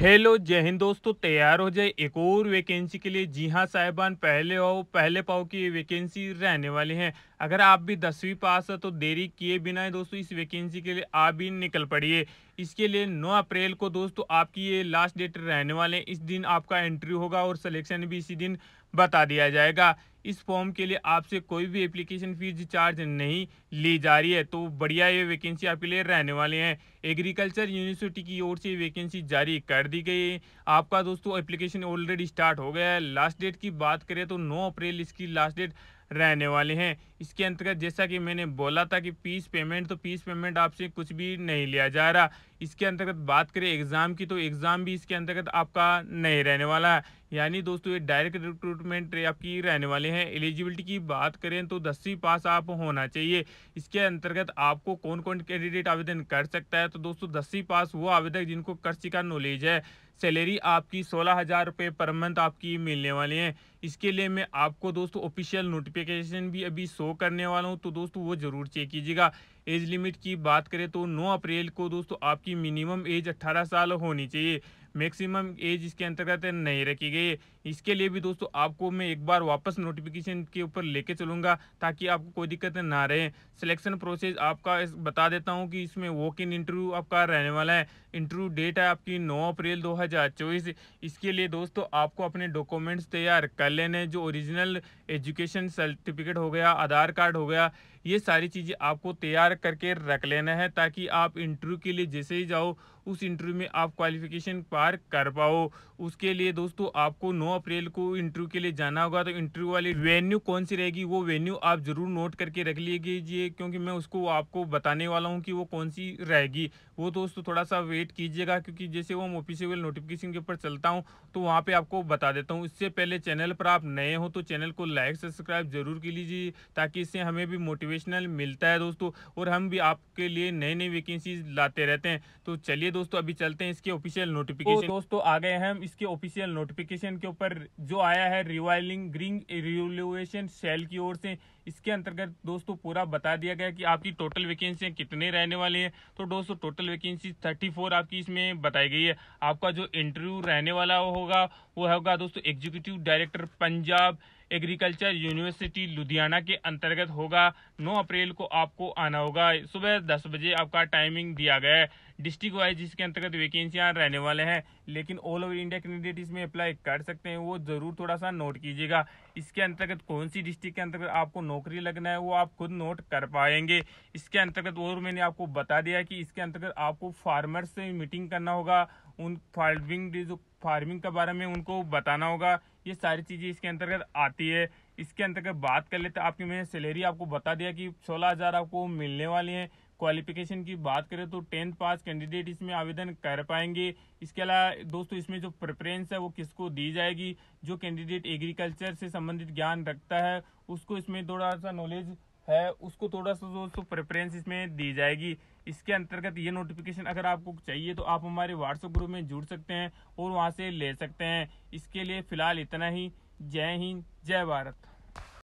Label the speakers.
Speaker 1: hello जय हिंद दोस्तों तैयार हो जाए एक और वैकेंसी के लिए जी हाँ साहिबान पहले आओ पहले पाओ की ये वैकेंसी रहने वाली है अगर आप भी दसवीं पास है तो देरी किए बिना है दोस्तों इस वैकेंसी के लिए आप भी निकल पड़िए इसके लिए 9 अप्रैल को दोस्तों आपकी ये लास्ट डेट रहने वाले हैं इस दिन आपका एंट्री होगा और सलेक्शन भी इसी दिन बता दिया जाएगा इस फॉर्म के लिए आपसे कोई भी एप्लीकेशन फीस चार्ज नहीं ली जा रही है तो बढ़िया ये वैकेंसी आपके लिए रहने वाले हैं एग्रीकल्चर यूनिवर्सिटी की ओर से वैकेंसी जारी कर दी गई है आपका दोस्तों एप्लीकेशन ऑलरेडी स्टार्ट हो गया है लास्ट डेट की बात करें तो नौ अप्रैल इसकी लास्ट डेट रहने वाले हैं इसके अंतर्गत जैसा कि मैंने बोला था कि फीस पेमेंट तो फीस पेमेंट आपसे कुछ भी नहीं लिया जा रहा इसके अंतर्गत बात करें एग्ज़ाम की तो एग्ज़ाम भी इसके अंतर्गत आपका नहीं रहने वाला है यानी दोस्तों ये डायरेक्ट रिक्रूटमेंट आपकी रहने वाले हैं एलिजिबिलिटी की बात करें तो दसवीं पास आप होना चाहिए इसके अंतर्गत आपको कौन कौन कैंडिडेट आवेदन कर सकता है तो दोस्तों दसवीं पास वो आवेदक जिनको कृषि का नॉलेज है सैलरी आपकी सोलह हज़ार रुपये पर मंथ आपकी मिलने वाली है इसके लिए मैं आपको दोस्तों ऑफिशियल नोटिफिकेशन भी अभी शो करने वाला हूँ तो दोस्तों वो ज़रूर चेक कीजिएगा एज लिमिट की बात करें तो 9 अप्रैल को दोस्तों आपकी मिनिमम एज 18 साल होनी चाहिए मैक्सिमम एज इसके अंतर्गत नहीं रखी गई है इसके लिए भी दोस्तों आपको मैं एक बार वापस नोटिफिकेशन के ऊपर लेके चलूँगा ताकि आपको कोई दिक्कत ना रहे सिलेक्शन प्रोसेस आपका बता देता हूँ कि इसमें वॉक इन इंटरव्यू आपका रहने वाला है इंटरव्यू डेट है आपकी नौ अप्रैल दो इसके लिए दोस्तों आपको अपने डॉक्यूमेंट्स तैयार कर लेने जो ओरिजिनल एजुकेशन सर्टिफिकेट हो गया आधार कार्ड हो गया ये सारी चीज़ें आपको तैयार करके रख लेना है ताकि आप इंटरव्यू के लिए जैसे ही जाओ उस इंटरव्यू में आप क्वालिफिकेशन पार कर पाओ उसके लिए दोस्तों आपको 9 अप्रैल को इंटरव्यू के लिए जाना होगा तो इंटरव्यू वाली वेन्यू कौन सी रहेगी वो वेन्यू आप ज़रूर नोट करके रख लीजिए क्योंकि मैं उसको आपको बताने वाला हूँ कि वो कौन सी रहेगी वो दोस्तों थोड़ा सा वेट कीजिएगा क्योंकि जैसे वो ऑफिशियल नोटिफिकेशन के ऊपर चलता हूँ तो वहाँ पर आपको बता देता हूँ इससे पहले चैनल पर आप नए हो तो चैनल को लाइक सब्सक्राइब जरूर की लीजिए ताकि इससे हमें भी मोटिवेट मोटिवेशनल मिलता है दोस्तों और हम भी आपके लिए नई नई वैकेंसीज लाते रहते हैं तो चलिए दोस्तों अभी चलते हैं इसके ऑफिशियल नोटिफिकेशन तो दोस्तों आ गए हम इसके ऑफिशियल नोटिफिकेशन के ऊपर जो आया है रिवाइलिंग ग्रीन रिवल्यूएशन सेल की ओर से इसके अंतर्गत दोस्तों पूरा बता दिया गया कि आपकी टोटल वैकेंसियाँ कितने रहने वाली हैं तो दोस्तों टोटल वैकेंसी 34 आपकी इसमें बताई गई है आपका जो इंटरव्यू रहने वाला होगा वो होगा दोस्तों executive director Punjab Agriculture University Ludhiana के अंतर्गत होगा 9 अप्रैल को आपको आना होगा सुबह 10 बजे आपका टाइमिंग दिया गया है डिस्ट्रिक्ट वाइज जिसके अंतर्गत वैकेंसियाँ रहने वाले हैं लेकिन ऑल ओवर इंडिया कैंडिडेट इसमें अप्लाई कर सकते हैं वो ज़रूर थोड़ा सा नोट कीजिएगा इसके अंतर्गत कौन सी डिस्ट्रिक्ट के अंतर्गत आपको नौकरी लगना है वो आप खुद नोट कर पाएंगे इसके अंतर्गत और मैंने आपको बता दिया कि इसके अंतर्गत आपको फार्मर्स से मीटिंग करना होगा उन फार्मिंग जो फार्मिंग के बारे में उनको बताना होगा ये सारी चीज़ें इसके अंतर्गत आती है इसके अंतर्गत बात कर लेते हैं आपकी मैंने सैलरी आपको बता दिया कि सोलह हज़ार आपको मिलने वाली है क्वालिफिकेशन की बात करें तो टेंथ पास कैंडिडेट इसमें आवेदन कर पाएंगे इसके अलावा दोस्तों इसमें जो प्रेफरेंस है वो किसको दी जाएगी जो कैंडिडेट एग्रीकल्चर से संबंधित ज्ञान रखता है उसको इसमें थोड़ा सा नॉलेज है उसको थोड़ा सा दोस्तों प्रेफरेंस इसमें दी जाएगी इसके अंतर्गत ये नोटिफिकेशन अगर आपको चाहिए तो आप हमारे व्हाट्सएप ग्रुप में जुड़ सकते हैं और वहाँ से ले सकते हैं इसके लिए फिलहाल इतना ही जय हिंद जय भारत